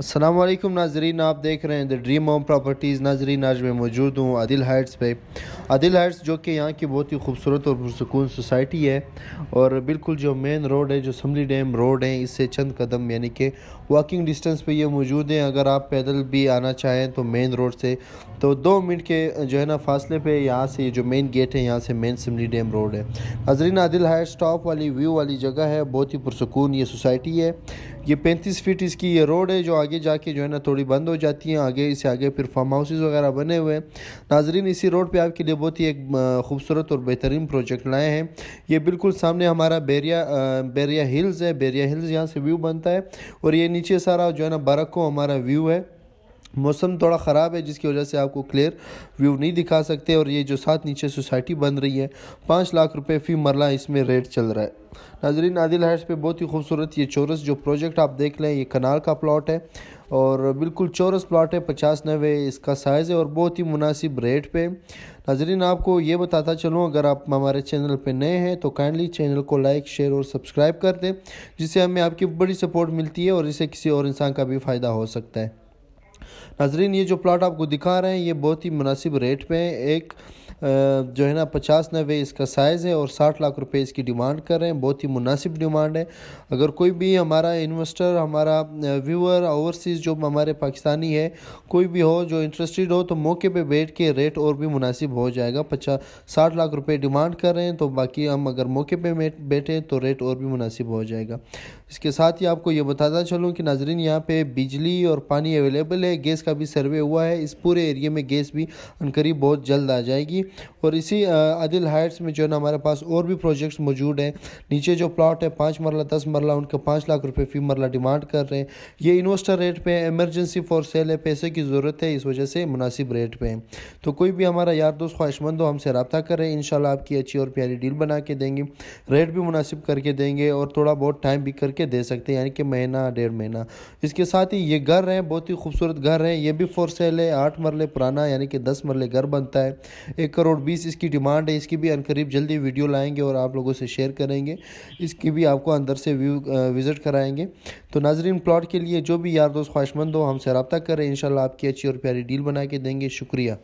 असलम नाजरीन आप देख रहे हैं द ड्रीम होम प्रॉपर्टीज़ नाजरीन आज मैं मौजूद हूँ आदिल हाइट्स पे आदिल हाइट्स जो कि यहाँ की बहुत ही खूबसूरत और पुरसकून सोसाइटी है और बिल्कुल जो मेन रोड है जो समली डैम रोड है इससे चंद कदम यानी कि वॉकिंग डिस्टेंस पे ये मौजूद हैं अगर आप पैदल भी आना चाहें तो मेन रोड से तो दो मिनट के जो है ना फासले पर यहाँ से जो मेन गेट है यहाँ से मेन समली डैम रोड है नाजरीन आदिल हाइट्स टॉप वाली व्यू वाली जगह है बहुत ही पुरसकून ये सोसाइटी है ये पैंतीस फीट इसकी ये रोड है जो आगे जाके जो है ना थोड़ी बंद हो जाती है आगे इसे आगे फिर फार्म हाउसेज वगैरह बने हुए हैं नाजरीन इसी रोड पे आपके लिए बहुत ही एक खूबसूरत और बेहतरीन प्रोजेक्ट लाए हैं ये बिल्कुल सामने हमारा बेरिया बेरिया हिल्स है बेरिया हिल्स यहाँ से व्यू बनता है और ये नीचे सारा जो है ना बरको को हमारा व्यू है मौसम थोड़ा ख़राब है जिसकी वजह से आपको क्लियर व्यू नहीं दिखा सकते और ये जो साथ नीचे सोसाइटी बन रही है पाँच लाख रुपए फ़ी मरला इसमें रेट चल रहा है नाजरीन आदिल हाइट्स पे बहुत ही खूबसूरत ये चोरस जो प्रोजेक्ट आप देख लें ये कनाल का प्लॉट है और बिल्कुल चोरस प्लाट है पचास नवे इसका साइज़ है और बहुत ही मुनासिब रेट पे नाजरीन आपको ये बताता चलूँ अगर आप हमारे चैनल पे नए हैं तो काइंडली चैनल को लाइक शेयर और सब्सक्राइब कर दें जिससे हमें आपकी बड़ी सपोर्ट मिलती है और इससे किसी और इंसान का भी फ़ायदा हो सकता है नाजरीन ये जो प्लाट आपको दिखा रहे हैं ये बहुत ही मुनासिब रेट पर है एक जो है ना पचास नबे इसका साइज़ है और साठ लाख रुपए इसकी डिमांड कर रहे हैं बहुत ही मुनासिब डिमांड है अगर कोई भी हमारा इन्वेस्टर हमारा व्यूअर ओवरसीज़ जो हमारे पाकिस्तानी है कोई भी हो जो इंटरेस्टेड हो तो मौके पे बैठ के रेट और भी मुनासिब हो जाएगा पचास साठ लाख रुपए डिमांड कर रहे हैं तो बाकी हम अगर मौके पर बैठें तो रेट और भी मुनासिब हो जाएगा इसके साथ ही आपको ये बताता चलूँ कि नाजरीन यहाँ पर बिजली और पानी अवेलेबल है है गैस का भी सर्वे हुआ है इस पूरे एरिया में गैस भी करीब बहुत जल्द आ जाएगी और इसी आदिल हाइट्स में जो है ना हमारे पास और भी प्रोजेक्ट्स मौजूद हैं नीचे जो प्लाट है पाँच मरला दस मरला उनके पाँच लाख रुपये फी मरला डिमांड कर रहे हैं ये इन्वेस्टर रेट पर एमरजेंसी फॉर सेल है पैसे की ज़रूरत है इस वजह से मुनासिब रेट पर है तो कोई भी हमारा यार दोस्त ख्वाहिशमंद हो हमसे रबता करें इन आपकी अच्छी और प्यारी डील बना के देंगे रेट भी मुनासिब करके देंगे और थोड़ा बहुत टाइम भी करके दे सकते हैं यानी कि महीना डेढ़ महीना इसके साथ ही ये घर हैं बहुत ही खूबसूरत घर है ये भी फोर सेल है आठ मरले पुराना यानी कि दस मरले घर बनता है एक करोड़ बीस इसकी डिमांड है इसकी भी अनकरीब जल्दी वीडियो लाएंगे और आप लोगों से शेयर करेंगे इसकी भी आपको अंदर से व्यू विज़िट कराएंगे तो नाजरीन प्लाट के लिए जो भी यार दोस्त ख्वाहिशमंद हो हमसे रबता करें इन आपकी अच्छी और प्यारी डील बना के देंगे शुक्रिया